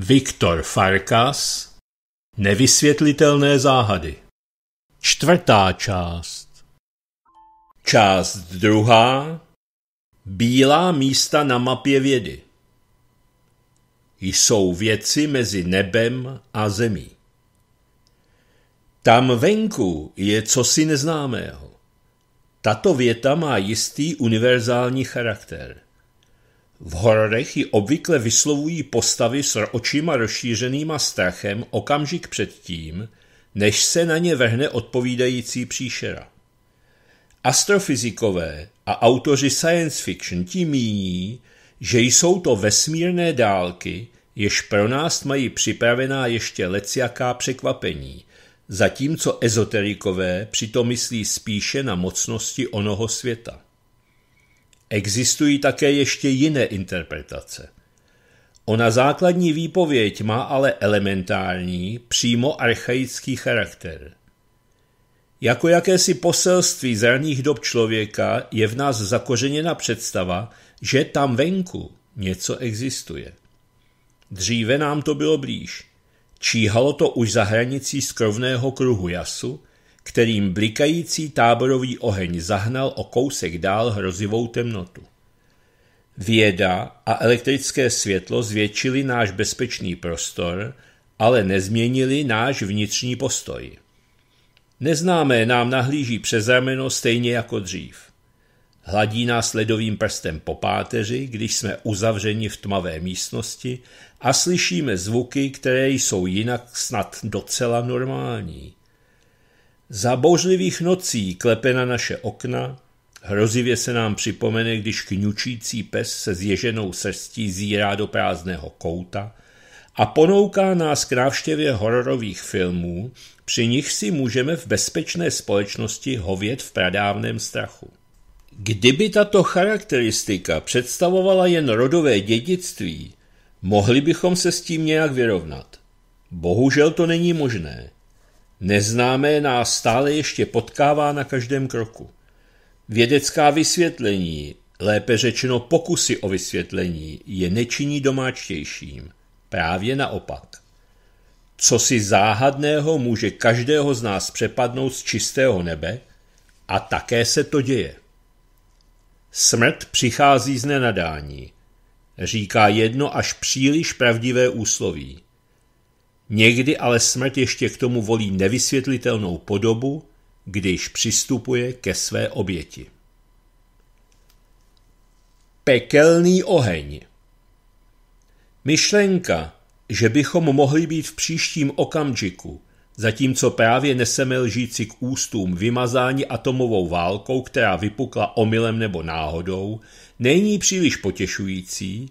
Viktor Farkas Nevysvětlitelné záhady Čtvrtá část Část druhá Bílá místa na mapě vědy Jsou věci mezi nebem a zemí. Tam venku je cosi neznámého. Tato věta má jistý univerzální charakter – v hororech ji obvykle vyslovují postavy s očima rozšířenýma strachem okamžik před tím, než se na ně vrhne odpovídající příšera. Astrofyzikové a autoři science fiction tím míní, že jsou to vesmírné dálky, jež pro nás mají připravená ještě leciaká překvapení, zatímco ezoterikové přitom myslí spíše na mocnosti onoho světa. Existují také ještě jiné interpretace. Ona základní výpověď má ale elementární, přímo archaický charakter. Jako jakési poselství z raných dob člověka je v nás zakořeněna představa, že tam venku něco existuje. Dříve nám to bylo blíž. Číhalo to už za hranicí skrovného kruhu jasu kterým blikající táborový oheň zahnal o kousek dál hrozivou temnotu. Věda a elektrické světlo zvětšili náš bezpečný prostor, ale nezměnili náš vnitřní postoj. Neznámé nám nahlíží přes rameno stejně jako dřív. Hladí nás ledovým prstem po páteři, když jsme uzavřeni v tmavé místnosti a slyšíme zvuky, které jsou jinak snad docela normální. Za bouřlivých nocí klepe na naše okna, hrozivě se nám připomene, když kňučící pes se zježenou srstí zírá do prázdného kouta a ponouká nás k návštěvě hororových filmů, při nich si můžeme v bezpečné společnosti hovět v pradávném strachu. Kdyby tato charakteristika představovala jen rodové dědictví, mohli bychom se s tím nějak vyrovnat. Bohužel to není možné. Neznámé nás stále ještě potkává na každém kroku. Vědecká vysvětlení, lépe řečeno pokusy o vysvětlení, je nečiní domáčtějším. Právě naopak. Co si záhadného může každého z nás přepadnout z čistého nebe, a také se to děje. Smrt přichází z nenadání, říká jedno až příliš pravdivé úsloví. Někdy ale smrt ještě k tomu volí nevysvětlitelnou podobu, když přistupuje ke své oběti. Pekelný oheň Myšlenka, že bychom mohli být v příštím okamžiku, zatímco právě neseme lžíci k ústům vymazání atomovou válkou, která vypukla omylem nebo náhodou, není příliš potěšující,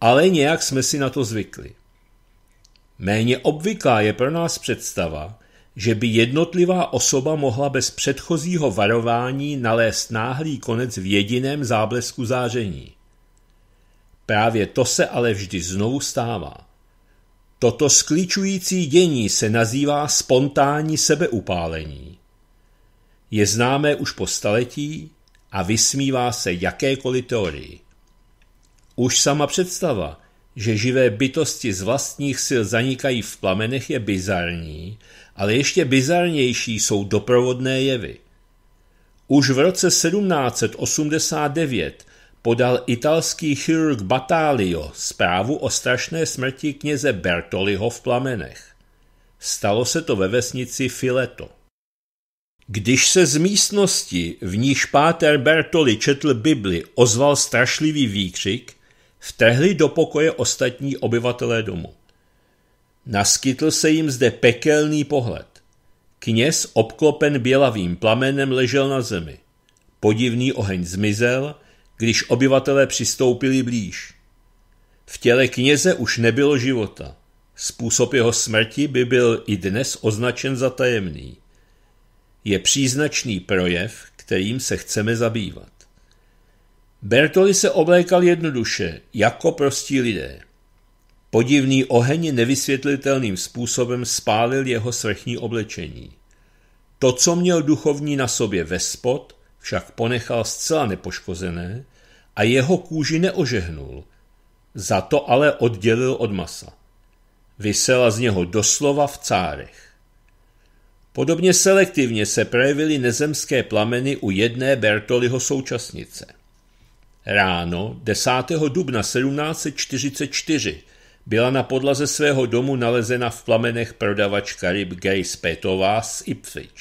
ale nějak jsme si na to zvykli. Méně obvyklá je pro nás představa, že by jednotlivá osoba mohla bez předchozího varování nalézt náhlý konec v jediném záblesku záření. Právě to se ale vždy znovu stává. Toto skličující dění se nazývá spontánní sebeupálení. Je známé už po staletí a vysmívá se jakékoliv teorii. Už sama představa, že živé bytosti z vlastních sil zanikají v plamenech, je bizarní, ale ještě bizarnější jsou doprovodné jevy. Už v roce 1789 podal italský chirurg Batalio zprávu o strašné smrti kněze Bertoliho v plamenech. Stalo se to ve vesnici Fileto. Když se z místnosti, v níž páter Bertoli četl Bibli, ozval strašlivý výkřik, Vtrhli do pokoje ostatní obyvatelé domu. Naskytl se jim zde pekelný pohled. Kněz obklopen bělavým plamenem ležel na zemi. Podivný oheň zmizel, když obyvatelé přistoupili blíž. V těle kněze už nebylo života. Způsob jeho smrti by byl i dnes označen za tajemný. Je příznačný projev, kterým se chceme zabývat. Bertoli se oblékal jednoduše, jako prostí lidé. Podivný oheň nevysvětlitelným způsobem spálil jeho svrchní oblečení. To, co měl duchovní na sobě ve spod, však ponechal zcela nepoškozené a jeho kůži neožehnul, za to ale oddělil od masa. Vysela z něho doslova v cárech. Podobně selektivně se projevily nezemské plameny u jedné Bertoliho současnice. Ráno 10. dubna 1744 byla na podlaze svého domu nalezena v plamenech prodavačka ryb Grace Petová z Ipswich.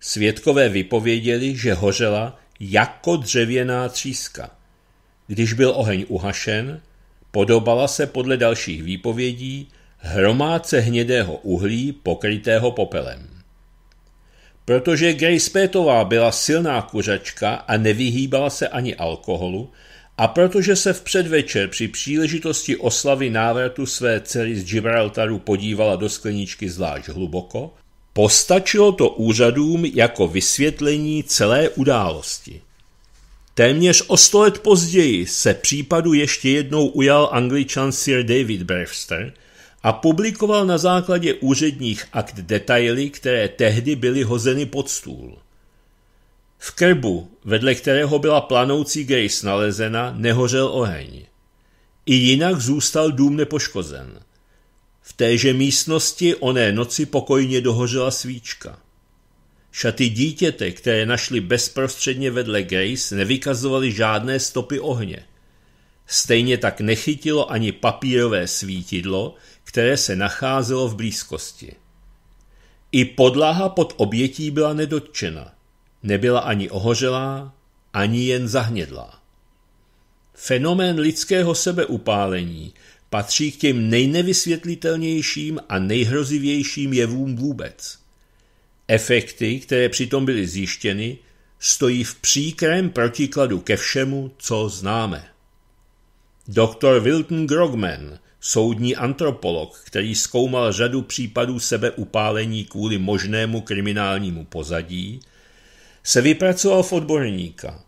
Svědkové vypověděli, že hořela jako dřevěná tříska. Když byl oheň uhašen, podobala se podle dalších výpovědí hromádce hnědého uhlí pokrytého popelem. Protože Grace Pétová byla silná kuřačka a nevyhýbala se ani alkoholu, a protože se v předvečer při příležitosti oslavy návratu své dcery z Gibraltaru podívala do skleničky zvlášť hluboko, postačilo to úřadům jako vysvětlení celé události. Téměř o sto let později se případu ještě jednou ujal angličan Sir David Brewster – a publikoval na základě úředních akt detaily, které tehdy byly hozeny pod stůl. V krbu, vedle kterého byla planoucí Grace nalezena, nehořel oheň. I jinak zůstal dům nepoškozen. V téže místnosti oné noci pokojně dohořela svíčka. Šaty dítěte, které našli bezprostředně vedle Grace, nevykazovaly žádné stopy ohně. Stejně tak nechytilo ani papírové svítidlo, které se nacházelo v blízkosti. I podlaha pod obětí byla nedotčena. Nebyla ani ohořelá, ani jen zahnědlá. Fenomén lidského sebeupálení patří k těm nejnevysvětlitelnějším a nejhrozivějším jevům vůbec. Efekty, které přitom byly zjištěny, stojí v příkrém protikladu ke všemu, co známe. Doktor Wilton Grogman soudní antropolog, který zkoumal řadu případů sebeupálení kvůli možnému kriminálnímu pozadí, se vypracoval v odborníka.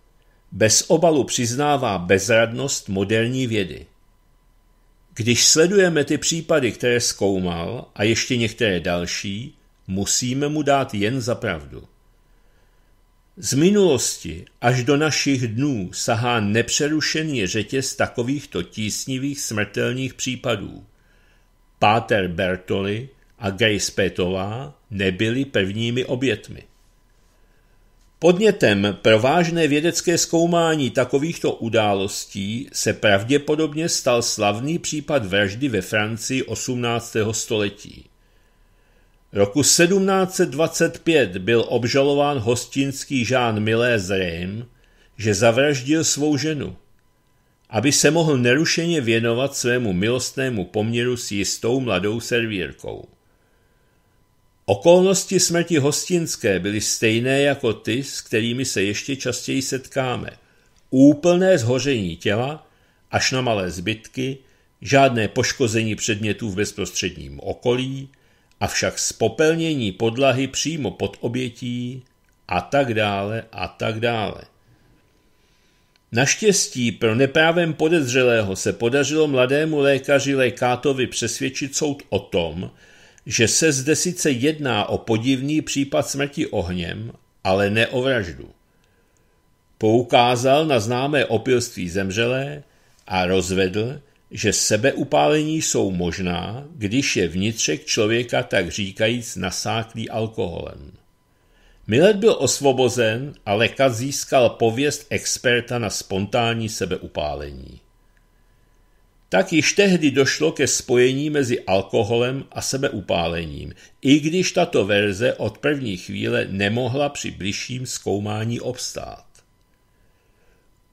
Bez obalu přiznává bezradnost moderní vědy. Když sledujeme ty případy, které zkoumal, a ještě některé další, musíme mu dát jen za pravdu. Z minulosti až do našich dnů sahá nepřerušený řetěz takovýchto tísnivých smrtelných případů. Páter Bertoli a Grace Petová nebyli prvními obětmi. Podnětem pro vážné vědecké zkoumání takovýchto událostí se pravděpodobně stal slavný případ vraždy ve Francii 18. století. Roku 1725 byl obžalován hostinský Žán Milé z Rém, že zavraždil svou ženu, aby se mohl nerušeně věnovat svému milostnému poměru s jistou mladou servírkou. Okolnosti smrti hostinské byly stejné jako ty, s kterými se ještě častěji setkáme. Úplné zhoření těla, až na malé zbytky, žádné poškození předmětů v bezprostředním okolí, avšak spopelnění podlahy přímo pod obětí a tak dále a tak dále. Naštěstí pro neprávem podezřelého se podařilo mladému lékaři Lékátovi přesvědčit soud o tom, že se zde sice jedná o podivný případ smrti ohněm, ale ne o vraždu. Poukázal na známé opilství zemřelé a rozvedl, že sebeupálení jsou možná, když je vnitřek člověka tak říkajíc nasáklý alkoholem. Milet byl osvobozen a lékař získal pověst experta na spontánní sebeupálení. Tak již tehdy došlo ke spojení mezi alkoholem a sebeupálením, i když tato verze od první chvíle nemohla při bližším zkoumání obstát.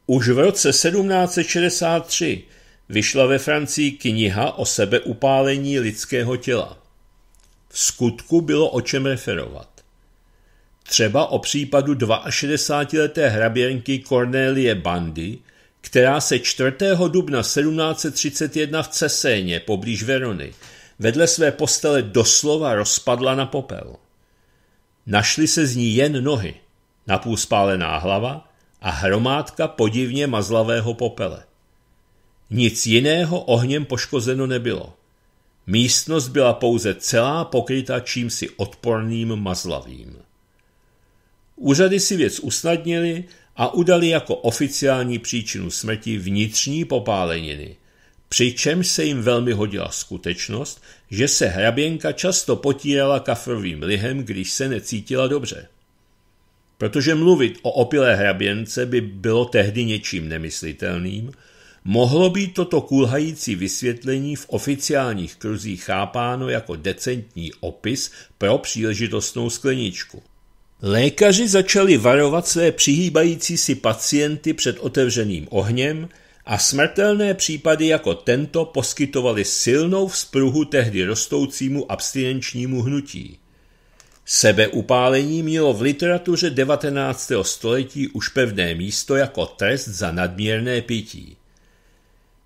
Už v roce 1763 vyšla ve Francii kniha o sebeupálení lidského těla. V skutku bylo o čem referovat. Třeba o případu 62-leté hraběnky Cornélie Bandy, která se 4. dubna 1731 v Ceséně poblíž Verony vedle své postele doslova rozpadla na popel. Našly se z ní jen nohy, napůl spálená hlava a hromádka podivně mazlavého popele. Nic jiného ohněm poškozeno nebylo. Místnost byla pouze celá pokryta čímsi odporným mazlavým. Úřady si věc usnadnili a udali jako oficiální příčinu smrti vnitřní popáleniny, přičemž se jim velmi hodila skutečnost, že se hraběnka často potírala kafrovým lihem, když se necítila dobře. Protože mluvit o opilé hraběnce by bylo tehdy něčím nemyslitelným – Mohlo být toto kulhající vysvětlení v oficiálních kruzích chápáno jako decentní opis pro příležitostnou skleničku. Lékaři začali varovat své přihýbající si pacienty před otevřeným ohněm a smrtelné případy jako tento poskytovali silnou vzpruhu tehdy rostoucímu abstinenčnímu hnutí. Sebeupálení mělo v literatuře 19. století už pevné místo jako trest za nadměrné pití.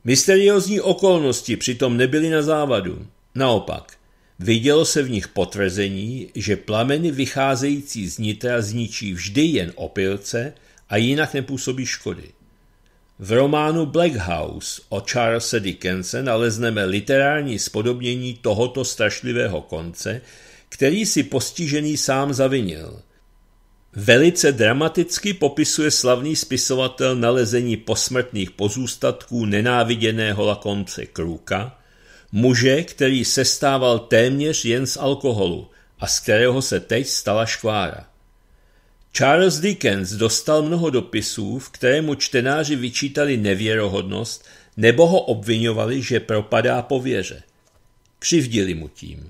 Mysteriózní okolnosti přitom nebyly na závadu. Naopak, vidělo se v nich potvrzení, že plameny vycházející z nitra zničí vždy jen opilce a jinak nepůsobí škody. V románu Black House o Charlesa Dickense nalezneme literární spodobnění tohoto strašlivého konce, který si postižený sám zavinil – Velice dramaticky popisuje slavný spisovatel nalezení posmrtných pozůstatků nenáviděného lakomce Kruka, muže, který sestával téměř jen z alkoholu a z kterého se teď stala škvára. Charles Dickens dostal mnoho dopisů, v kterému čtenáři vyčítali nevěrohodnost nebo ho obvinovali, že propadá pověře. Křivdili mu tím.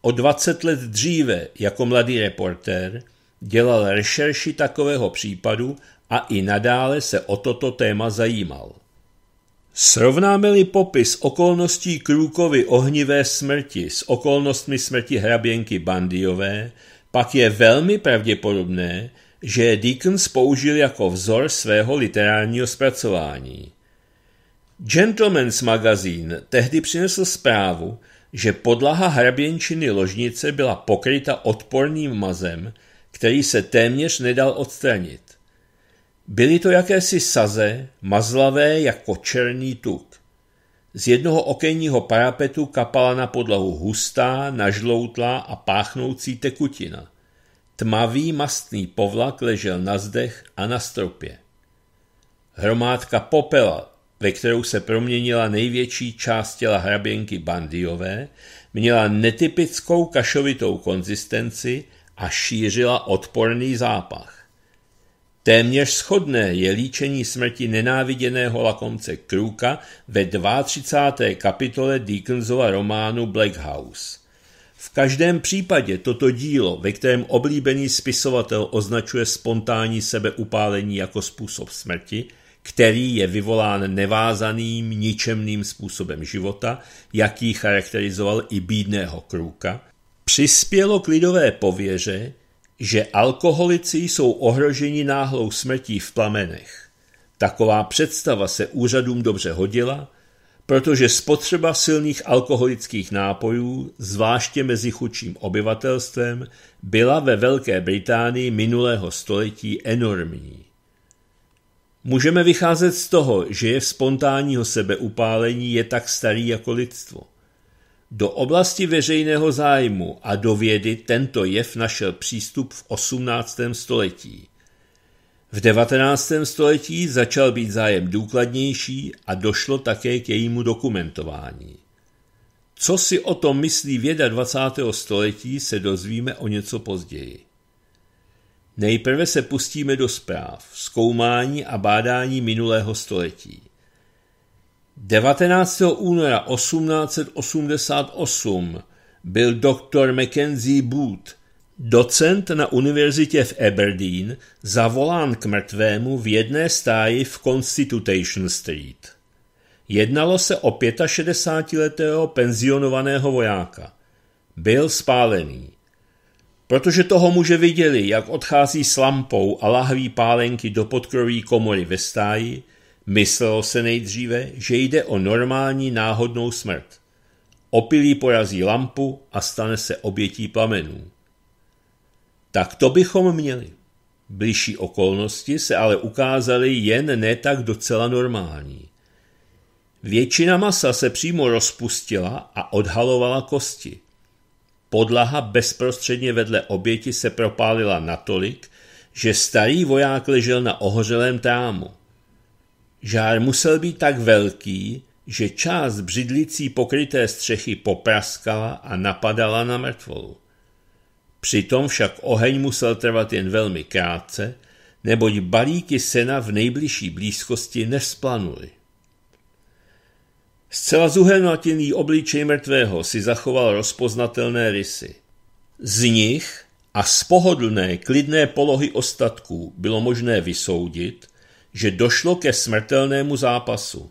O 20 let dříve, jako mladý reportér, dělal rešerši takového případu a i nadále se o toto téma zajímal. Srovnáme-li popis okolností Krůkovy ohnivé smrti s okolnostmi smrti hraběnky Bandiové, pak je velmi pravděpodobné, že je Dickens použil jako vzor svého literárního zpracování. Gentleman's Magazine tehdy přinesl zprávu, že podlaha hraběnčiny ložnice byla pokryta odporným mazem, který se téměř nedal odstranit. Byly to jakési saze, mazlavé jako černý tuk. Z jednoho okenního parapetu kapala na podlahu hustá, nažloutlá a páchnoucí tekutina. Tmavý mastný povlak ležel na zdech a na stropě. Hromádka popela, ve kterou se proměnila největší část těla hraběnky bandiové, měla netypickou kašovitou konzistenci a šířila odporný zápach. Téměř schodné je líčení smrti nenáviděného lakomce Kruka ve 32. kapitole Dickensova románu Black House. V každém případě toto dílo, ve kterém oblíbený spisovatel označuje spontánní sebeupálení jako způsob smrti, který je vyvolán nevázaným, ničemným způsobem života, jaký charakterizoval i bídného Kruka – přispělo k lidové pověře, že alkoholici jsou ohroženi náhlou smrtí v plamenech. Taková představa se úřadům dobře hodila, protože spotřeba silných alkoholických nápojů, zvláště mezi chudším obyvatelstvem, byla ve Velké Británii minulého století enormní. Můžeme vycházet z toho, že je v spontánního sebeupálení je tak starý jako lidstvo. Do oblasti veřejného zájmu a do vědy tento jev našel přístup v 18. století. V 19. století začal být zájem důkladnější a došlo také k jejímu dokumentování. Co si o tom myslí věda 20. století, se dozvíme o něco později. Nejprve se pustíme do zpráv, zkoumání a bádání minulého století. 19. února 1888 byl doktor Mackenzie Booth, docent na univerzitě v Aberdeen, zavolán k mrtvému v jedné stáji v Constitution Street. Jednalo se o 65-letého penzionovaného vojáka. Byl spálený. Protože toho muže viděli, jak odchází s lampou a lahví pálenky do podkroví komory ve stáji, Myslelo se nejdříve, že jde o normální náhodnou smrt. Opilý porazí lampu a stane se obětí plamenů. Tak to bychom měli. Bližší okolnosti se ale ukázaly jen ne tak docela normální. Většina masa se přímo rozpustila a odhalovala kosti. Podlaha bezprostředně vedle oběti se propálila natolik, že starý voják ležel na ohořelém trámu. Žár musel být tak velký, že část břidlicí pokryté střechy popraskala a napadala na mrtvolu. Přitom však oheň musel trvat jen velmi krátce, neboť balíky sena v nejbližší blízkosti nevzplanuly. Zcela zuhelnatěný obličej mrtvého si zachoval rozpoznatelné rysy. Z nich a z pohodlné, klidné polohy ostatků bylo možné vysoudit, že došlo ke smrtelnému zápasu.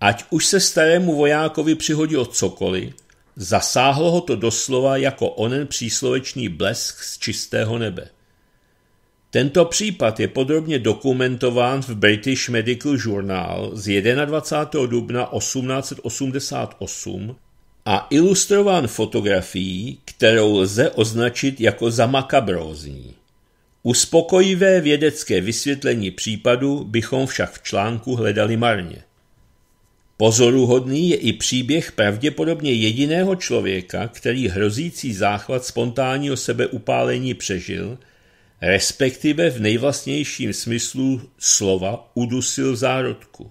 Ať už se starému vojákovi přihodilo cokoliv, zasáhlo ho to doslova jako onen příslovečný blesk z čistého nebe. Tento případ je podrobně dokumentován v British Medical Journal z 21. dubna 1888 a ilustrován fotografií, kterou lze označit jako za makabrózní. Uspokojivé vědecké vysvětlení případu bychom však v článku hledali marně. Pozoruhodný je i příběh pravděpodobně jediného člověka, který hrozící záchvat spontánního sebeupálení přežil, respektive v nejvlastnějším smyslu slova udusil v zárodku.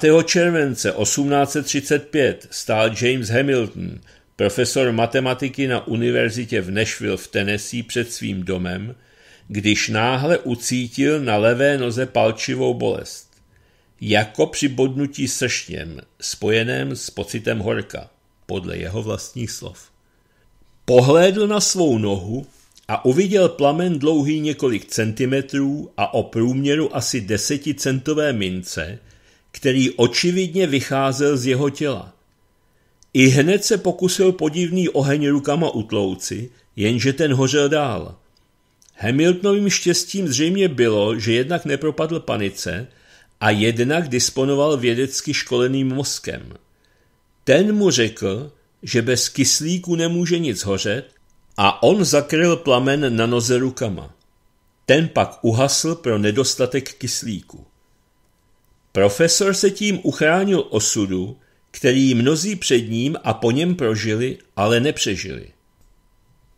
5. července 1835 stál James Hamilton – profesor matematiky na univerzitě v Nashville v Tennessee před svým domem, když náhle ucítil na levé noze palčivou bolest, jako při bodnutí sršněm, spojeném s pocitem horka, podle jeho vlastních slov. Pohlédl na svou nohu a uviděl plamen dlouhý několik centimetrů a o průměru asi deseticentové mince, který očividně vycházel z jeho těla. I hned se pokusil podivný oheň rukama utlouci, jenže ten hořel dál. Hamiltonovým štěstím zřejmě bylo, že jednak nepropadl panice a jednak disponoval vědecky školeným mozkem. Ten mu řekl, že bez kyslíku nemůže nic hořet a on zakryl plamen na noze rukama. Ten pak uhasl pro nedostatek kyslíku. Profesor se tím uchránil osudu, který mnozí před ním a po něm prožili, ale nepřežili.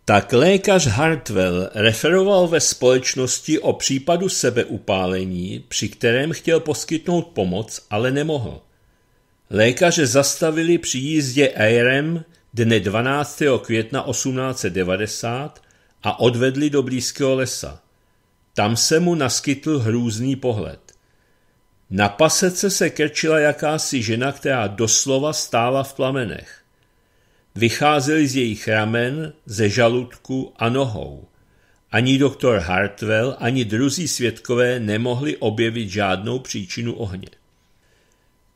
Tak lékař Hartwell referoval ve společnosti o případu sebeupálení, při kterém chtěl poskytnout pomoc, ale nemohl. Lékaře zastavili při jízdě Airem dne 12. května 1890 a odvedli do blízkého lesa. Tam se mu naskytl hrůzný pohled. Na pasece se krčila jakási žena, která doslova stála v plamenech. Vycházeli z jejich ramen, ze žaludku a nohou. Ani doktor Hartwell, ani druzí svědkové nemohli objevit žádnou příčinu ohně.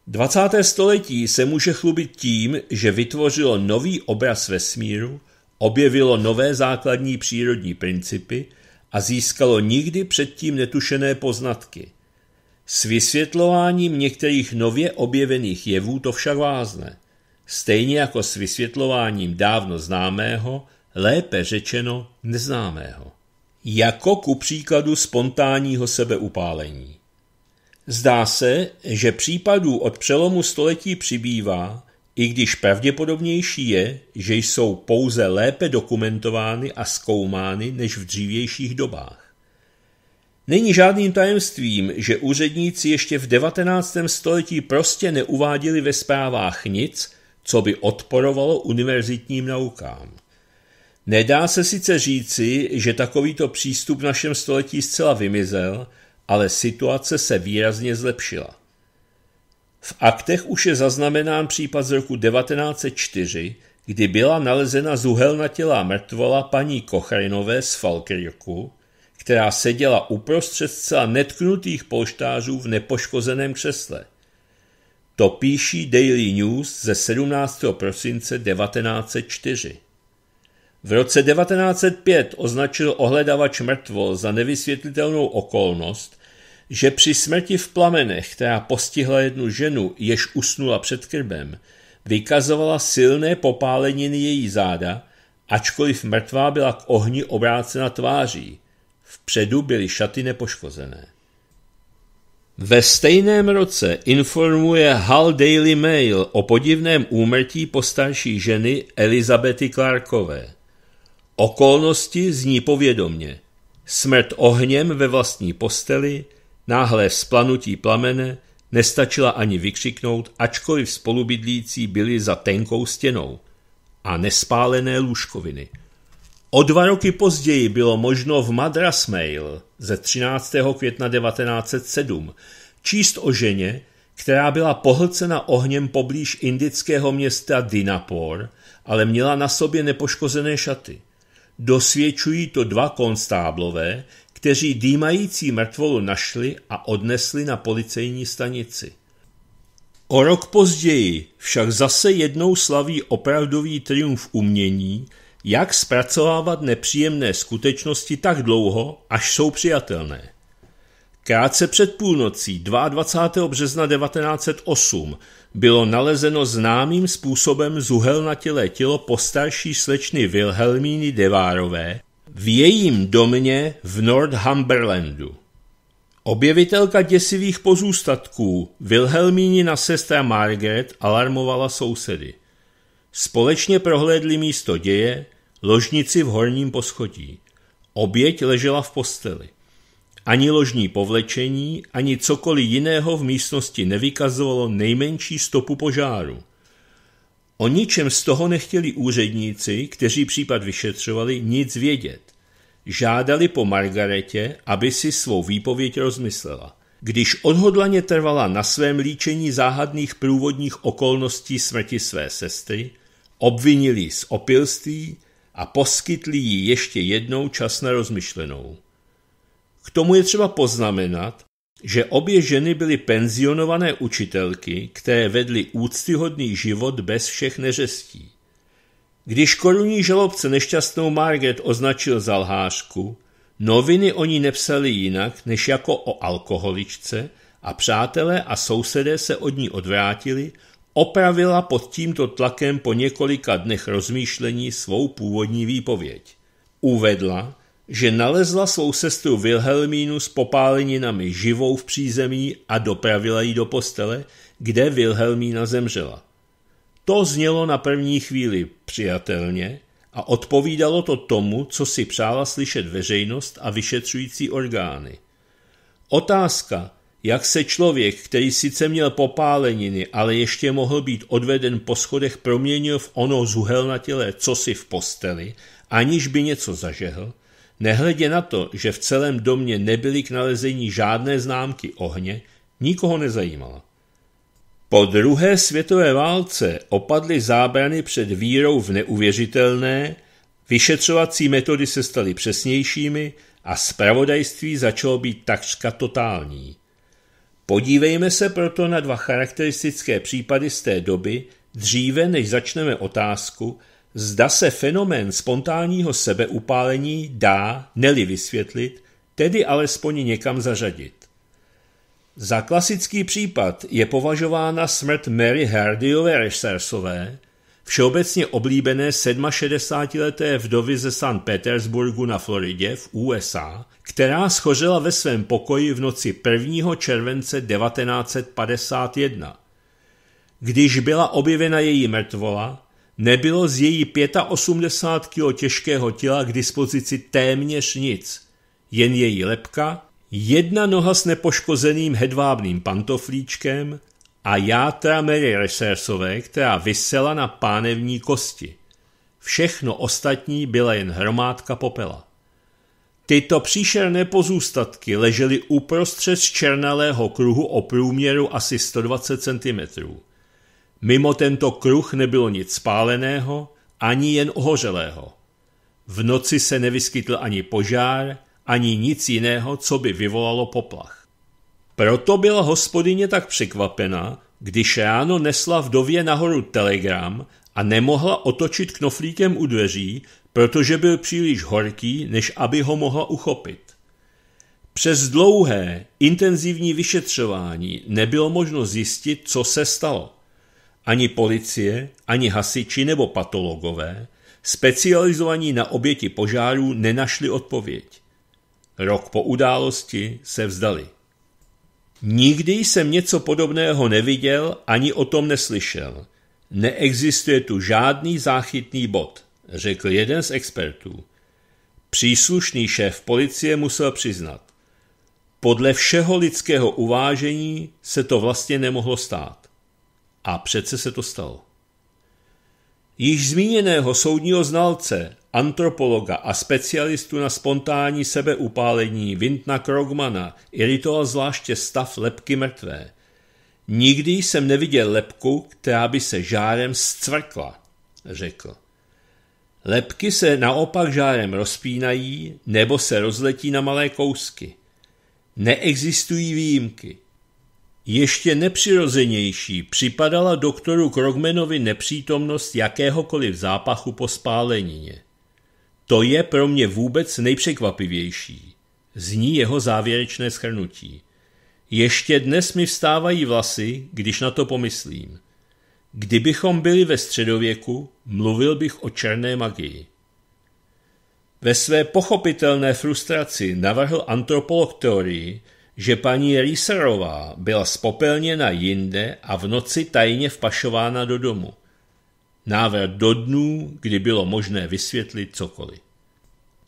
20. století se může chlubit tím, že vytvořilo nový obraz vesmíru, objevilo nové základní přírodní principy a získalo nikdy předtím netušené poznatky – s vysvětlováním některých nově objevených jevů to však vázne. Stejně jako s vysvětlováním dávno známého, lépe řečeno neznámého. Jako ku příkladu spontánního sebeupálení. Zdá se, že případů od přelomu století přibývá, i když pravděpodobnější je, že jsou pouze lépe dokumentovány a zkoumány než v dřívějších dobách. Není žádným tajemstvím, že úředníci ještě v 19. století prostě neuváděli ve zprávách nic, co by odporovalo univerzitním naukám. Nedá se sice říci, že takovýto přístup v našem století zcela vymizel, ale situace se výrazně zlepšila. V aktech už je zaznamenán případ z roku 1904, kdy byla nalezena těla mrtvola paní Kochrinové z Falkirku, která seděla uprostřed zcela netknutých polštářů v nepoškozeném křesle. To píší Daily News ze 17. prosince 1904. V roce 1905 označil ohledavač mrtvol za nevysvětlitelnou okolnost, že při smrti v plamenech, která postihla jednu ženu, jež usnula před krbem, vykazovala silné popáleniny její záda, ačkoliv mrtvá byla k ohni obrácena tváří, Vpředu byly šaty nepoškozené. Ve stejném roce informuje Hull Daily Mail o podivném úmrtí postarší ženy Elizabety Clarkové. Okolnosti zní povědomně. Smrt ohněm ve vlastní posteli, náhlé splanutí plamene, nestačila ani vykřiknout, ačkoliv spolubydlící byli za tenkou stěnou a nespálené lůžkoviny – O dva roky později bylo možno v Madras Mail ze 13. května 1907 číst o ženě, která byla pohlcena ohněm poblíž indického města Dinapur, ale měla na sobě nepoškozené šaty. Dosvědčují to dva konstáblové, kteří dýmající mrtvolu našli a odnesli na policejní stanici. O rok později však zase jednou slaví opravdový triumf umění – jak zpracovávat nepříjemné skutečnosti tak dlouho, až jsou přijatelné. Krátce před půlnocí 22. března 1908 bylo nalezeno známým způsobem zuhelnatělé tělo postarší slečny Wilhelmíny Devárové v jejím domě v Northumberlandu. Objevitelka děsivých pozůstatků Wilhelmínina sestra Margaret alarmovala sousedy. Společně prohlédli místo děje, ložnici v horním poschodí. Oběť ležela v posteli. Ani ložní povlečení, ani cokoliv jiného v místnosti nevykazovalo nejmenší stopu požáru. O ničem z toho nechtěli úředníci, kteří případ vyšetřovali, nic vědět. Žádali po Margaretě, aby si svou výpověď rozmyslela. Když odhodlaně trvala na svém líčení záhadných průvodních okolností smrti své sestry, obvinili z opilství, a poskytli ji ještě jednou čas na rozmyšlenou. K tomu je třeba poznamenat, že obě ženy byly penzionované učitelky, které vedly úctyhodný život bez všech neřestí. Když korunní žalobce nešťastnou Margaret označil za lhářku, noviny o ní nepsali jinak než jako o alkoholičce a přátelé a sousedé se od ní odvrátili, opravila pod tímto tlakem po několika dnech rozmýšlení svou původní výpověď. Uvedla, že nalezla svou sestru Wilhelmínu s popáleninami živou v přízemí a dopravila ji do postele, kde Wilhelmína zemřela. To znělo na první chvíli přijatelně a odpovídalo to tomu, co si přála slyšet veřejnost a vyšetřující orgány. Otázka, jak se člověk, který sice měl popáleniny, ale ještě mohl být odveden po schodech, proměnil v ono zuhelnatělé cosi v posteli, aniž by něco zažehl, nehledě na to, že v celém domě nebyly k nalezení žádné známky ohně, nikoho nezajímala. Po druhé světové válce opadly zábrany před vírou v neuvěřitelné, vyšetřovací metody se staly přesnějšími a spravodajství začalo být takřka totální. Podívejme se proto na dva charakteristické případy z té doby, dříve než začneme otázku, zda se fenomén spontánního sebeupálení dá, neli vysvětlit, tedy alespoň někam zařadit. Za klasický případ je považována smrt Mary Hardyové Resersové, Všeobecně oblíbené 67-leté vdovy ze San Petersburgu na Floridě v USA, která schořela ve svém pokoji v noci 1. července 1951. Když byla objevena její mrtvola, nebylo z její 85 kg těžkého těla k dispozici téměř nic, jen její lepka, jedna noha s nepoškozeným hedvábným pantoflíčkem, a játra Mary Resersové, která vysela na pánevní kosti. Všechno ostatní byla jen hromádka popela. Tyto příšerné pozůstatky ležely uprostřed černalého kruhu o průměru asi 120 cm. Mimo tento kruh nebylo nic spáleného, ani jen ohořelého. V noci se nevyskytl ani požár, ani nic jiného, co by vyvolalo poplach. Proto byla hospodyně tak překvapena, když ráno nesla vdově nahoru telegram a nemohla otočit knoflíkem u dveří, protože byl příliš horký, než aby ho mohla uchopit. Přes dlouhé, intenzivní vyšetřování nebylo možno zjistit, co se stalo. Ani policie, ani hasiči nebo patologové, specializovaní na oběti požáru, nenašli odpověď. Rok po události se vzdali. Nikdy jsem něco podobného neviděl ani o tom neslyšel. Neexistuje tu žádný záchytný bod, řekl jeden z expertů. Příslušný šéf policie musel přiznat. Podle všeho lidského uvážení se to vlastně nemohlo stát. A přece se to stalo. Již zmíněného soudního znalce antropologa a specialistu na spontánní sebeupálení Vintna Krogmana iritoval zvláště stav lepky mrtvé. Nikdy jsem neviděl lepku, která by se žárem zcvrkla, řekl. Lepky se naopak žárem rozpínají nebo se rozletí na malé kousky. Neexistují výjimky. Ještě nepřirozenější připadala doktoru Krogmenovi nepřítomnost jakéhokoliv zápachu po spálenině. To je pro mě vůbec nejpřekvapivější. Zní jeho závěrečné schrnutí. Ještě dnes mi vstávají vlasy, když na to pomyslím. Kdybychom byli ve středověku, mluvil bych o černé magii. Ve své pochopitelné frustraci navrhl antropolog teorii, že paní Rýserová byla spopelněna jinde a v noci tajně vpašována do domu návrat do dnů, kdy bylo možné vysvětlit cokoliv.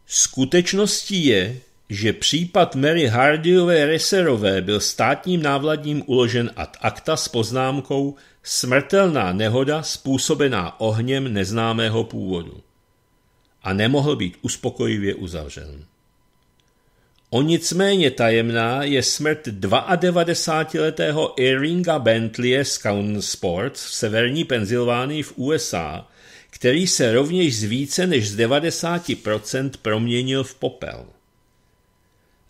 Skutečností je, že případ Mary Hardyové Reserové byl státním návladním uložen ad acta s poznámkou smrtelná nehoda způsobená ohněm neznámého původu a nemohl být uspokojivě uzavřen. O nicméně tajemná je smrt 92-letého Eringa Bentleye z Counton Sports v severní Pensylvánii v USA, který se rovněž z více než z 90% proměnil v popel.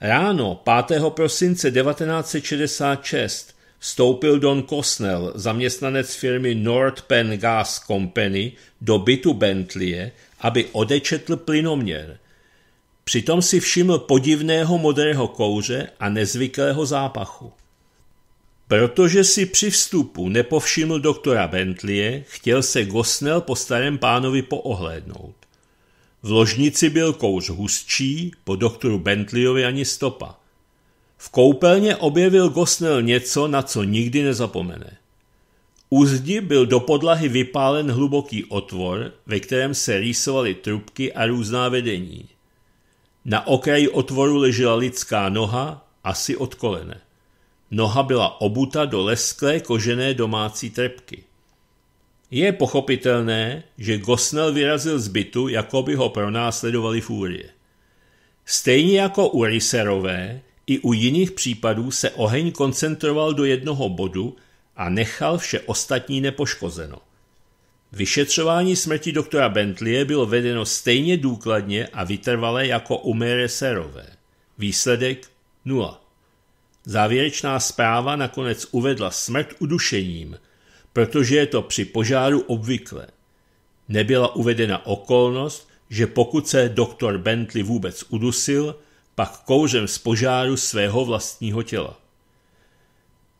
Ráno 5. prosince 1966 vstoupil Don Cosnell, zaměstnanec firmy North Penn Gas Company, do bytu Bentleye, aby odečetl plynoměr – Přitom si všiml podivného modrého kouře a nezvyklého zápachu. Protože si při vstupu nepovšiml doktora Bentleye, chtěl se Gosnell po starém pánovi poohlédnout. V ložnici byl kouř hustší, po doktoru Bentleyovi ani stopa. V koupelně objevil Gosnell něco, na co nikdy nezapomene. U zdi byl do podlahy vypálen hluboký otvor, ve kterém se rýsovaly trubky a různá vedení. Na okraji otvoru ležela lidská noha, asi od kolene. Noha byla obuta do lesklé kožené domácí trepky. Je pochopitelné, že Gosnell vyrazil z bytu, jako by ho pronásledovali fúrie. Stejně jako u Riserové, i u jiných případů se oheň koncentroval do jednoho bodu a nechal vše ostatní nepoškozeno. Vyšetřování smrti doktora Bentleye bylo vedeno stejně důkladně a vytrvalé jako u Mere Serové. Výsledek nula. Závěrečná zpráva nakonec uvedla smrt udušením, protože je to při požáru obvykle. Nebyla uvedena okolnost, že pokud se doktor Bentley vůbec udusil, pak kouřem z požáru svého vlastního těla.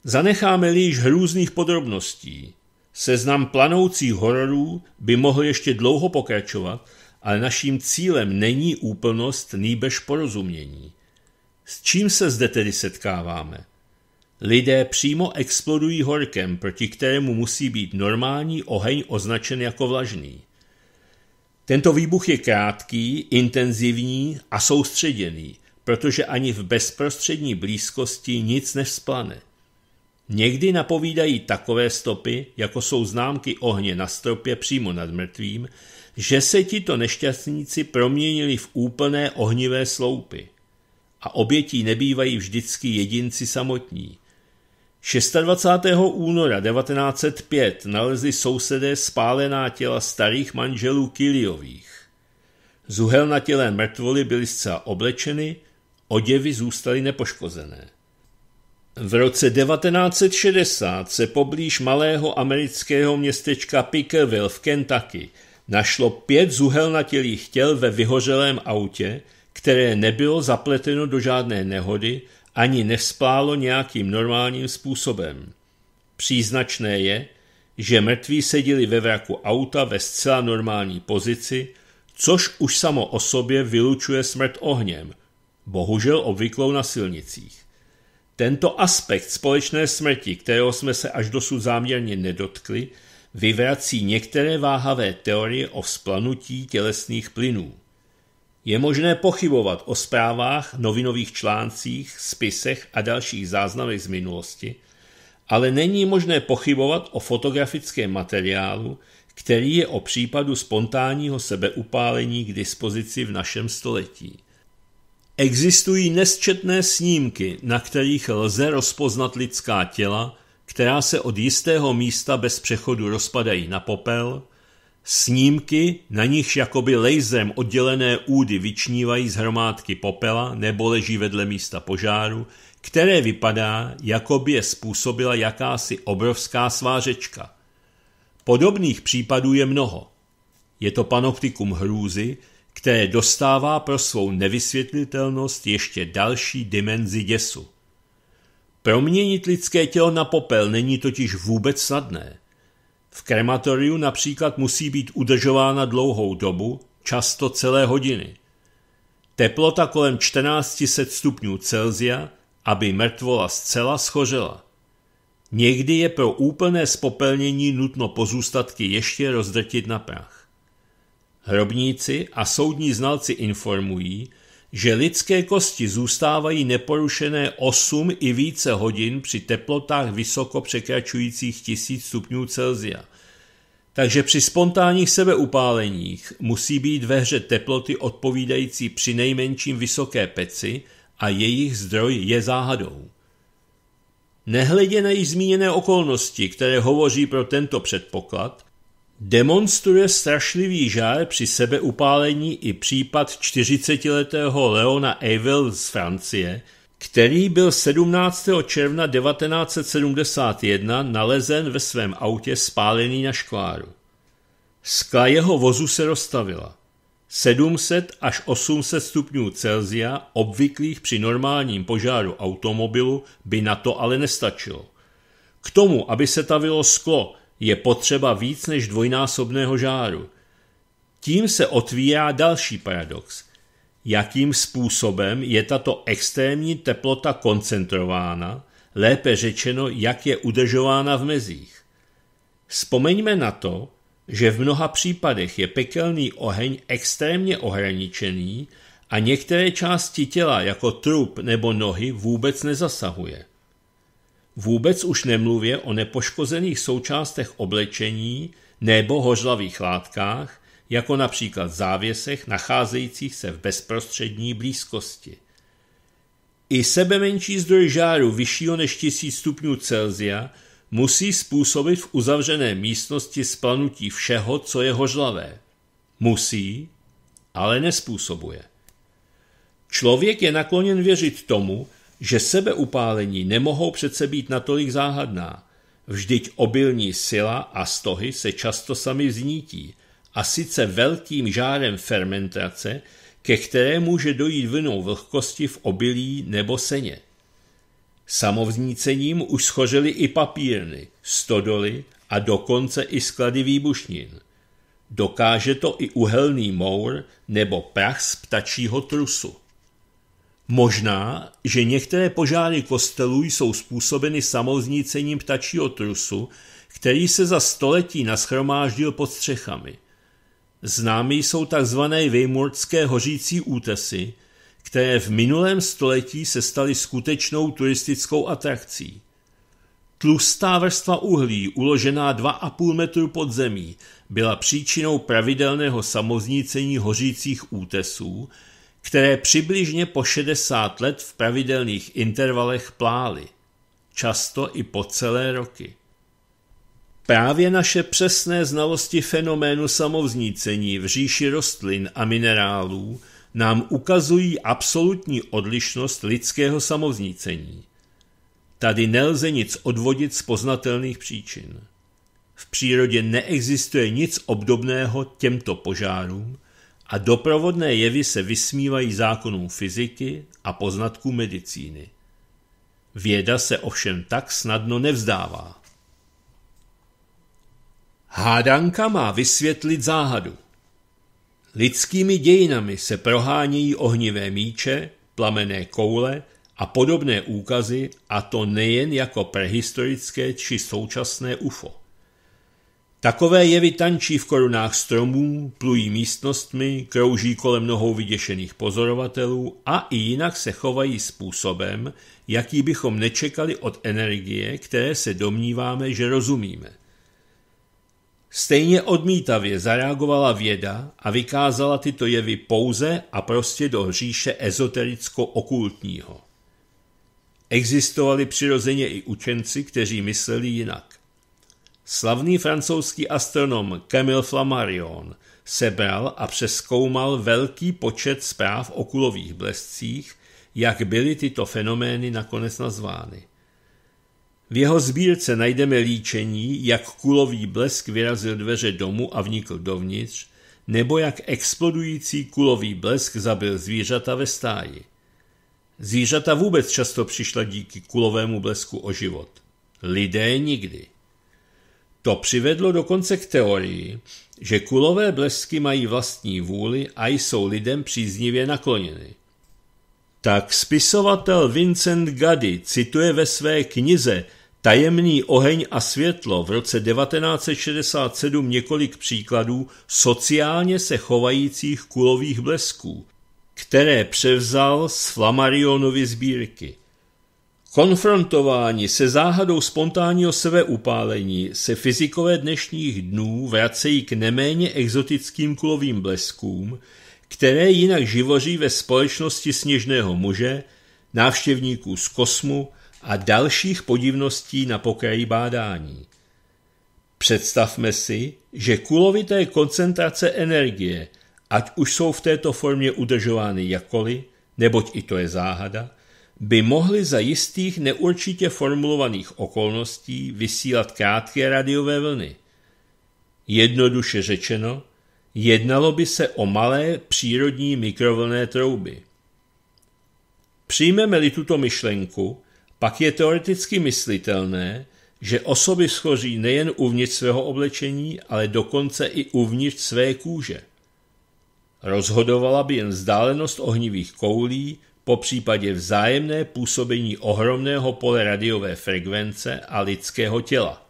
Zanecháme-li již hrůzných podrobností, Seznam planoucích hororů by mohl ještě dlouho pokračovat, ale naším cílem není úplnost, nýbež porozumění. S čím se zde tedy setkáváme? Lidé přímo explodují horkem, proti kterému musí být normální oheň označen jako vlažný. Tento výbuch je krátký, intenzivní a soustředěný, protože ani v bezprostřední blízkosti nic nevzplane. Někdy napovídají takové stopy, jako jsou známky ohně na stropě přímo nad mrtvým, že se tito nešťastníci proměnili v úplné ohnivé sloupy. A obětí nebývají vždycky jedinci samotní. 26. února 1905 nalezli sousedé spálená těla starých manželů Kiliových. těle mrtvoly byly zcela oblečeny, oděvy zůstaly nepoškozené. V roce 1960 se poblíž malého amerického městečka Pickerville v Kentucky našlo pět zuhelnatělých těl ve vyhořelém autě, které nebylo zapleteno do žádné nehody ani nevzplálo nějakým normálním způsobem. Příznačné je, že mrtví seděli ve vraku auta ve zcela normální pozici, což už samo o sobě vylučuje smrt ohněm, bohužel obvyklou na silnicích. Tento aspekt společné smrti, kterého jsme se až dosud záměrně nedotkli, vyvrací některé váhavé teorie o splanutí tělesných plynů. Je možné pochybovat o zprávách, novinových článcích, spisech a dalších záznamech z minulosti, ale není možné pochybovat o fotografickém materiálu, který je o případu spontánního sebeupálení k dispozici v našem století. Existují nesčetné snímky, na kterých lze rozpoznat lidská těla, která se od jistého místa bez přechodu rozpadají na popel, snímky, na nichž jakoby laserem oddělené údy vyčnívají z hromádky popela nebo leží vedle místa požáru, které vypadá, jakoby je způsobila jakási obrovská svářečka. Podobných případů je mnoho. Je to panoptikum hrůzy, které dostává pro svou nevysvětlitelnost ještě další dimenzi děsu. Proměnit lidské tělo na popel není totiž vůbec snadné. V krematoriu například musí být udržována dlouhou dobu, často celé hodiny. Teplota kolem 1400 stupňů Celzia, aby mrtvola zcela schořela. Někdy je pro úplné spopelnění nutno pozůstatky ještě rozdrtit na prach. Hrobníci a soudní znalci informují, že lidské kosti zůstávají neporušené 8 i více hodin při teplotách vysoko překračujících 1000 stupňů Celsia. Takže při spontánních sebeupáleních musí být ve hře teploty odpovídající při nejmenším vysoké peci a jejich zdroj je záhadou. Nehledě na již zmíněné okolnosti, které hovoří pro tento předpoklad, Demonstruje strašlivý žár při sebeupálení i případ 40-letého Leona Avil z Francie, který byl 17. června 1971 nalezen ve svém autě spálený na škváru. Skla jeho vozu se rozstavila. 700 až 800 stupňů Celzia, obvyklých při normálním požáru automobilu, by na to ale nestačilo. K tomu, aby se tavilo sklo, je potřeba víc než dvojnásobného žáru. Tím se otvírá další paradox. Jakým způsobem je tato extrémní teplota koncentrována, lépe řečeno, jak je udržována v mezích. Vzpomeňme na to, že v mnoha případech je pekelný oheň extrémně ohraničený a některé části těla jako trup nebo nohy vůbec nezasahuje. Vůbec už nemluvě o nepoškozených součástech oblečení nebo hořlavých látkách, jako například závěsech nacházejících se v bezprostřední blízkosti. I sebemenší zdroj žáru vyššího než 1000 stupňů Celsia musí způsobit v uzavřené místnosti splanutí všeho, co je hořlavé. Musí, ale nespůsobuje. Člověk je nakloněn věřit tomu, že sebeupálení nemohou přece být natolik záhadná. Vždyť obilní sila a stohy se často sami vznítí, a sice velkým žárem fermentace, ke které může dojít vinou vlhkosti v obilí nebo seně. Samovznícením už schořily i papírny, stodoly a dokonce i sklady výbušnin. Dokáže to i uhelný mour nebo prach z ptačího trusu. Možná, že některé požáry kostelů jsou způsobeny samoznícením ptačího trusu, který se za století naschromáždil pod střechami. Známy jsou tzv. vejmurtské hořící útesy, které v minulém století se staly skutečnou turistickou atrakcí. Tlustá vrstva uhlí, uložená 2,5 metru pod zemí, byla příčinou pravidelného samoznícení hořících útesů, které přibližně po 60 let v pravidelných intervalech plály, často i po celé roky. Právě naše přesné znalosti fenoménu samovznícení v říši rostlin a minerálů nám ukazují absolutní odlišnost lidského samovznícení. Tady nelze nic odvodit z poznatelných příčin. V přírodě neexistuje nic obdobného těmto požárům, a doprovodné jevy se vysmívají zákonům fyziky a poznatků medicíny. Věda se ovšem tak snadno nevzdává. Hádanka má vysvětlit záhadu. Lidskými dějinami se prohánějí ohnivé míče, plamené koule a podobné úkazy, a to nejen jako prehistorické či současné UFO. Takové jevy tančí v korunách stromů, plují místnostmi, krouží kolem nohou vyděšených pozorovatelů a i jinak se chovají způsobem, jaký bychom nečekali od energie, které se domníváme, že rozumíme. Stejně odmítavě zareagovala věda a vykázala tyto jevy pouze a prostě do hříše ezotericko-okultního. Existovali přirozeně i učenci, kteří mysleli jinak. Slavný francouzský astronom Camille Flammarion sebral a přeskoumal velký počet zpráv o kulových blescích, jak byly tyto fenomény nakonec nazvány. V jeho sbírce najdeme líčení, jak kulový blesk vyrazil dveře domu a vnikl dovnitř, nebo jak explodující kulový blesk zabil zvířata ve stáji. Zvířata vůbec často přišla díky kulovému blesku o život. Lidé nikdy. To přivedlo dokonce k teorii, že kulové blesky mají vlastní vůli a jsou lidem příznivě nakloněny. Tak spisovatel Vincent Gady cituje ve své knize Tajemný oheň a světlo v roce 1967 několik příkladů sociálně se chovajících kulových blesků, které převzal z Flamarionovy sbírky – Konfrontováni se záhadou spontánního sebeupálení se fyzikové dnešních dnů vracejí k neméně exotickým kulovým bleskům, které jinak živoří ve společnosti sněžného muže, návštěvníků z kosmu a dalších podivností na pokraji bádání. Představme si, že kulovité koncentrace energie, ať už jsou v této formě udržovány jakoli, neboť i to je záhada, by mohly za jistých neurčitě formulovaných okolností vysílat krátké radiové vlny. Jednoduše řečeno, jednalo by se o malé přírodní mikrovlné trouby. Přijmeme-li tuto myšlenku, pak je teoreticky myslitelné, že osoby schoří nejen uvnitř svého oblečení, ale dokonce i uvnitř své kůže. Rozhodovala by jen vzdálenost ohnivých koulí po případě vzájemné působení ohromného pole radiové frekvence a lidského těla.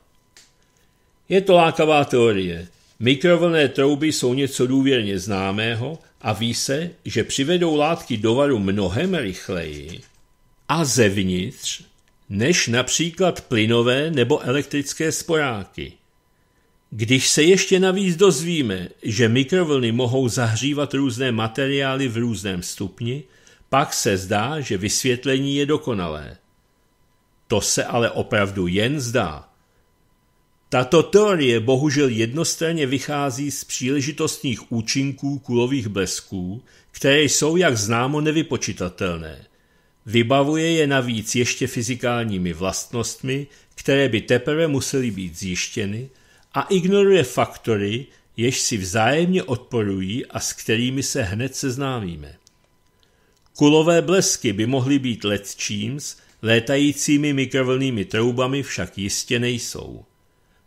Je to lákavá teorie. Mikrovlné trouby jsou něco důvěrně známého a ví se, že přivedou látky do varu mnohem rychleji a zevnitř, než například plynové nebo elektrické sporáky. Když se ještě navíc dozvíme, že mikrovlny mohou zahřívat různé materiály v různém stupni, pak se zdá, že vysvětlení je dokonalé. To se ale opravdu jen zdá. Tato teorie bohužel jednostranně vychází z příležitostných účinků kulových blesků, které jsou, jak známo, nevypočitatelné. Vybavuje je navíc ještě fyzikálními vlastnostmi, které by teprve musely být zjištěny, a ignoruje faktory, jež si vzájemně odporují a s kterými se hned seznámíme. Kulové blesky by mohly být letčíms, létajícími mikrovlnými troubami však jistě nejsou.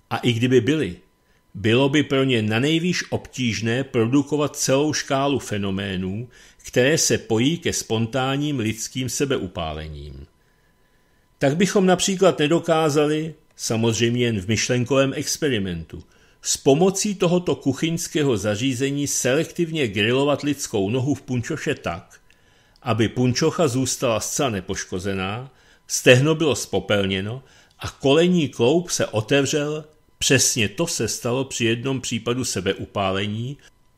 A i kdyby byly, bylo by pro ně nejvýš obtížné produkovat celou škálu fenoménů, které se pojí ke spontánním lidským sebeupálením. Tak bychom například nedokázali, samozřejmě jen v myšlenkovém experimentu, s pomocí tohoto kuchyňského zařízení selektivně grilovat lidskou nohu v punčoše tak, aby punčocha zůstala zcela nepoškozená, stehno bylo spopelněno a kolenní kloup se otevřel, přesně to se stalo při jednom případu sebeupálení,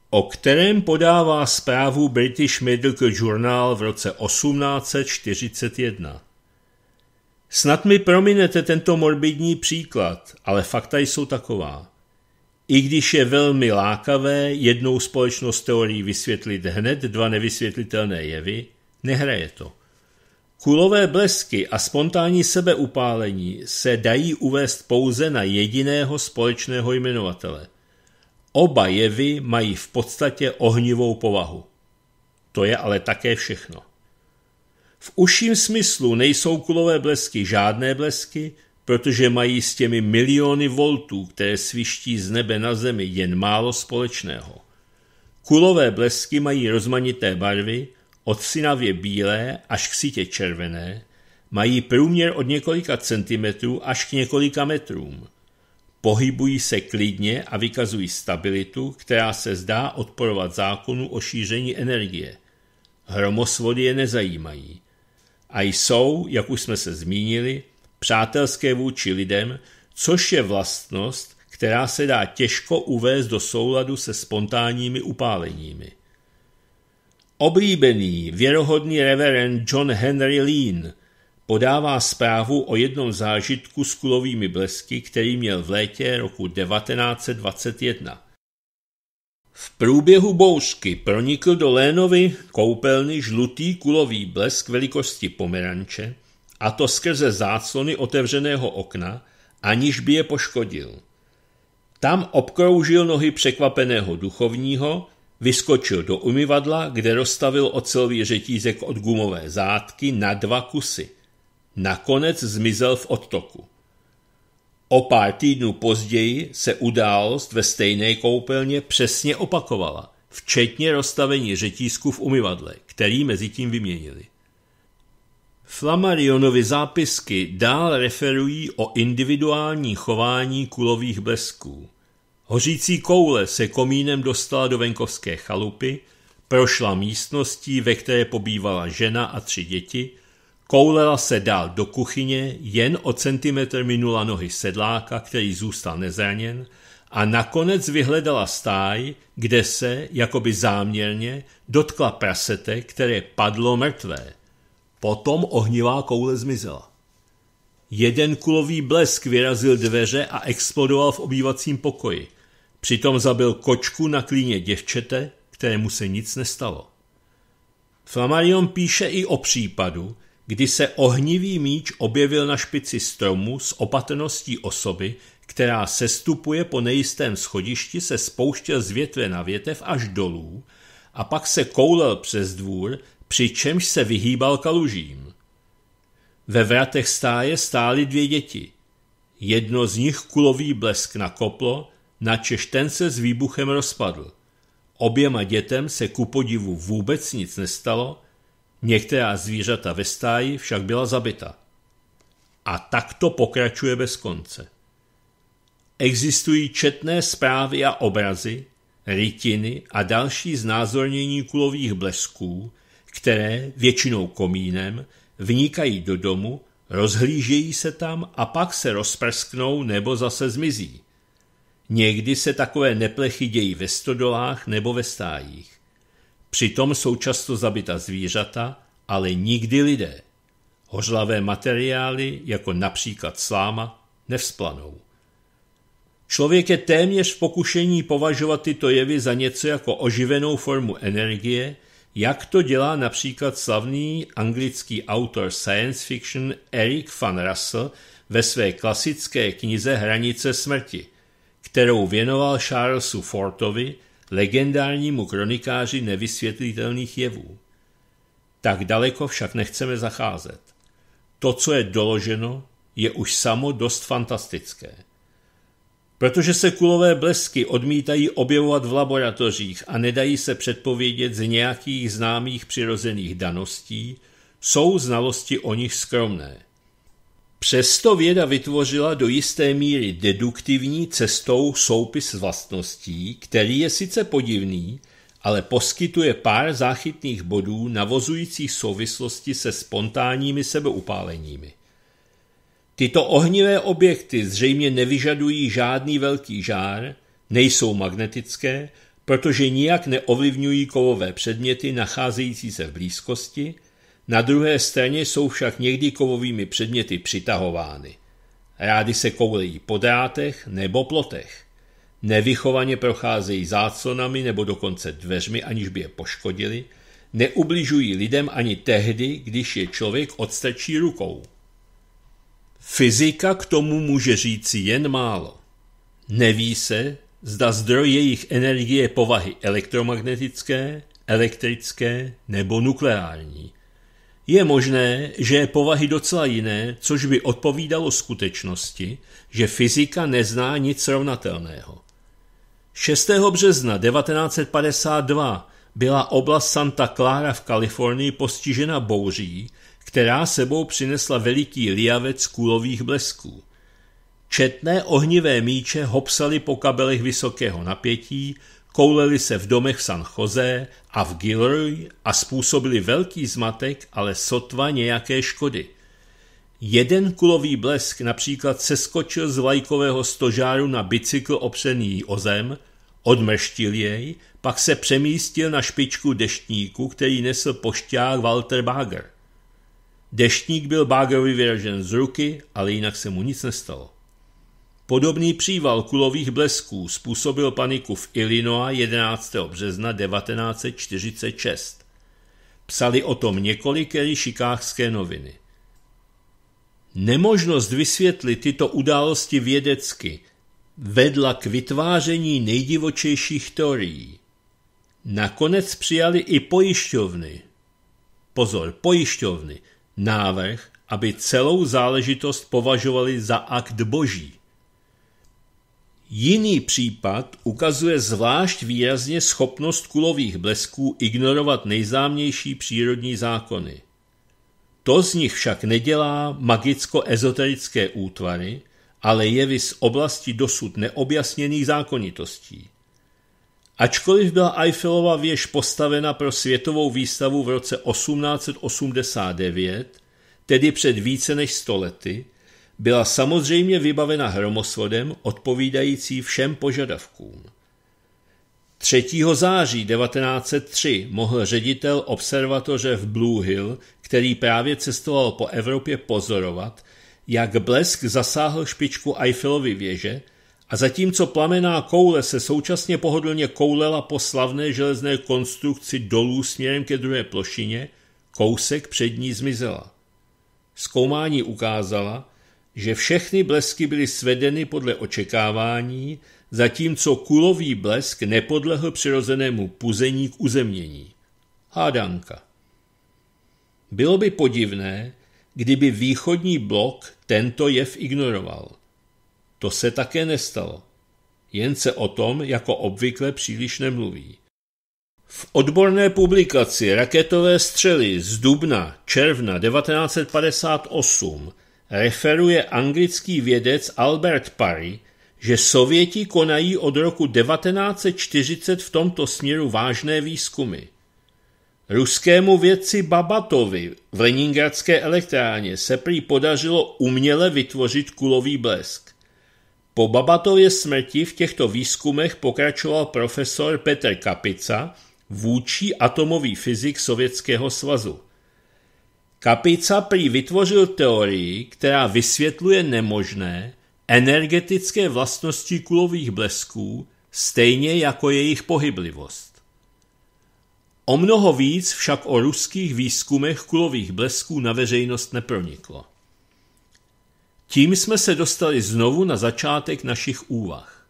o kterém podává zprávu British Medical Journal v roce 1841. Snad mi prominete tento morbidní příklad, ale fakta jsou taková. I když je velmi lákavé jednou společnost teorií vysvětlit hned dva nevysvětlitelné jevy, nehraje to. Kulové blesky a spontánní sebeupálení se dají uvést pouze na jediného společného jmenovatele. Oba jevy mají v podstatě ohnivou povahu. To je ale také všechno. V užším smyslu nejsou kulové blesky žádné blesky, protože mají s těmi miliony voltů, které sviští z nebe na zemi, jen málo společného. Kulové blesky mají rozmanité barvy, od synavě bílé až k sítě červené, mají průměr od několika centimetrů až k několika metrům. Pohybují se klidně a vykazují stabilitu, která se zdá odporovat zákonu o šíření energie. Hromosvody je nezajímají. A jsou, jak už jsme se zmínili, přátelské vůči lidem, což je vlastnost, která se dá těžko uvést do souladu se spontánními upáleními. Oblíbený, věrohodný reverend John Henry Lean podává zprávu o jednom zážitku s kulovými blesky, který měl v létě roku 1921. V průběhu bouřky pronikl do Lénovy koupelny žlutý kulový blesk velikosti pomeranče, a to skrze záclony otevřeného okna, aniž by je poškodil. Tam obkroužil nohy překvapeného duchovního, vyskočil do umyvadla, kde rozstavil ocelový řetízek od gumové zátky na dva kusy. Nakonec zmizel v odtoku. O pár týdnů později se událost ve stejné koupelně přesně opakovala, včetně rozstavení řetízku v umyvadle, který mezi tím vyměnili. Flamarionovi zápisky dál referují o individuální chování kulových blesků. Hořící koule se komínem dostala do venkovské chalupy, prošla místností, ve které pobývala žena a tři děti, koulela se dál do kuchyně, jen o centimetr minula nohy sedláka, který zůstal nezraněn, a nakonec vyhledala stáj, kde se, jakoby záměrně, dotkla prasete, které padlo mrtvé – Potom ohnivá koule zmizela. Jeden kulový blesk vyrazil dveře a explodoval v obývacím pokoji. Přitom zabil kočku na klíně děvčete, kterému se nic nestalo. Flamarion píše i o případu, kdy se ohnivý míč objevil na špici stromu s opatrností osoby, která sestupuje po nejistém schodišti, se spouštěl z větve na větev až dolů a pak se koulel přes dvůr, přičemž se vyhýbal kalužím. Ve vratech stáje stály dvě děti. Jedno z nich kulový blesk nakoplo, na ten se s výbuchem rozpadl. Oběma dětem se ku podivu vůbec nic nestalo, některá zvířata ve stáji však byla zabita. A tak to pokračuje bez konce. Existují četné zprávy a obrazy, rytiny a další znázornění kulových blesků, které, většinou komínem, vnikají do domu, rozhlížejí se tam a pak se rozprsknou nebo zase zmizí. Někdy se takové neplechy dějí ve stodolách nebo ve stájích. Přitom jsou často zabita zvířata, ale nikdy lidé. Hořlavé materiály, jako například sláma, nevzplanou. Člověk je téměř v pokušení považovat tyto jevy za něco jako oživenou formu energie – jak to dělá například slavný anglický autor science fiction Eric van Russell ve své klasické knize Hranice smrti, kterou věnoval Charlesu Fortovi, legendárnímu kronikáři nevysvětlitelných jevů. Tak daleko však nechceme zacházet. To, co je doloženo, je už samo dost fantastické. Protože se kulové blesky odmítají objevovat v laboratořích a nedají se předpovědět z nějakých známých přirozených daností, jsou znalosti o nich skromné. Přesto věda vytvořila do jisté míry deduktivní cestou soupis vlastností, který je sice podivný, ale poskytuje pár záchytných bodů navozujících souvislosti se spontánními sebeupáleními. Tyto ohnivé objekty zřejmě nevyžadují žádný velký žár, nejsou magnetické, protože nijak neovlivňují kovové předměty nacházející se v blízkosti, na druhé straně jsou však někdy kovovými předměty přitahovány. Rády se koulejí po drátech nebo plotech. Nevychovaně procházejí záclonami nebo dokonce dveřmi, aniž by je poškodili, neubližují lidem ani tehdy, když je člověk odstačí rukou. Fyzika k tomu může říci jen málo. Neví se, zda zdroj jejich energie je povahy elektromagnetické, elektrické nebo nukleární. Je možné, že je povahy docela jiné, což by odpovídalo skutečnosti, že fyzika nezná nic srovnatelného. 6. března 1952 byla oblast Santa Clara v Kalifornii postižena bouří, která sebou přinesla veliký liavec kulových blesků. Četné ohnivé míče hopsaly po kabelech vysokého napětí, kouleli se v domech San Jose a v Gilroy a způsobili velký zmatek, ale sotva nějaké škody. Jeden kulový blesk například seskočil z vlajkového stožáru na bicykl opřený o zem, odmrštil jej, pak se přemístil na špičku deštníku, který nesl pošťák Walter Bager. Deštník byl Bágerovi vyražen z ruky, ale jinak se mu nic nestalo. Podobný příval kulových blesků způsobil paniku v Illinois 11. března 1946. Psali o tom několik šikáhské noviny. Nemožnost vysvětlit tyto události vědecky vedla k vytváření nejdivočejších teorií. Nakonec přijali i pojišťovny. Pozor, pojišťovny – návrh, aby celou záležitost považovali za akt boží. Jiný případ ukazuje zvlášť výrazně schopnost kulových blesků ignorovat nejzámější přírodní zákony. To z nich však nedělá magicko-ezoterické útvary, ale jevy z oblasti dosud neobjasněných zákonitostí. Ačkoliv byla Eiffelova věž postavena pro světovou výstavu v roce 1889, tedy před více než stolety, byla samozřejmě vybavena hromosvodem odpovídající všem požadavkům. 3. září 1903 mohl ředitel observatoře v Blue Hill, který právě cestoval po Evropě, pozorovat, jak blesk zasáhl špičku Eiffelovy věže – a zatímco plamená koule se současně pohodlně koulela po slavné železné konstrukci dolů směrem ke druhé plošině, kousek před ní zmizela. Zkoumání ukázala, že všechny blesky byly svedeny podle očekávání, zatímco kulový blesk nepodlehl přirozenému puzení k uzemnění. Hádanka. Bylo by podivné, kdyby východní blok tento jev ignoroval. To se také nestalo. Jen se o tom jako obvykle příliš nemluví. V odborné publikaci Raketové střely z dubna června 1958 referuje anglický vědec Albert Parry, že Sověti konají od roku 1940 v tomto směru vážné výzkumy. Ruskému vědci Babatovi v Leningradské elektrárně se prý podařilo uměle vytvořit kulový blesk. Po Babatově smrti v těchto výzkumech pokračoval profesor Petr Kapica, vůči atomový fyzik Sovětského svazu. Kapica prý vytvořil teorii, která vysvětluje nemožné energetické vlastnosti kulových blesků, stejně jako jejich pohyblivost. O mnoho víc však o ruských výzkumech kulových blesků na veřejnost neproniklo. Tím jsme se dostali znovu na začátek našich úvah.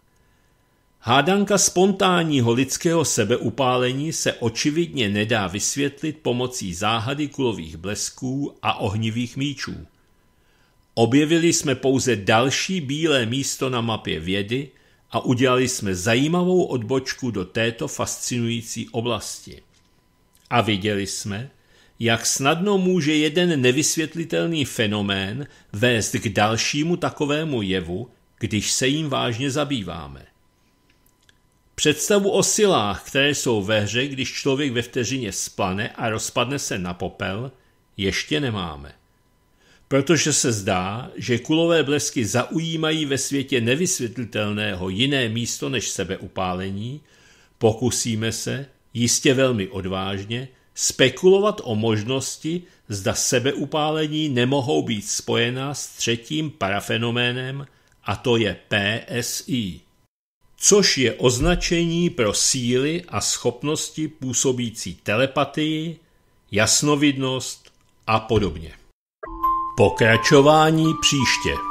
Hádanka spontánního lidského sebeupálení se očividně nedá vysvětlit pomocí záhady kulových blesků a ohnivých míčů. Objevili jsme pouze další bílé místo na mapě vědy a udělali jsme zajímavou odbočku do této fascinující oblasti. A viděli jsme, jak snadno může jeden nevysvětlitelný fenomén vést k dalšímu takovému jevu, když se jim vážně zabýváme. Představu o silách, které jsou ve hře, když člověk ve vteřině splane a rozpadne se na popel, ještě nemáme. Protože se zdá, že kulové blesky zaujímají ve světě nevysvětlitelného jiné místo než sebeupálení, pokusíme se, jistě velmi odvážně, spekulovat o možnosti, zda sebeupálení nemohou být spojená s třetím parafenoménem, a to je PSI, což je označení pro síly a schopnosti působící telepatii, jasnovidnost a podobně. Pokračování příště.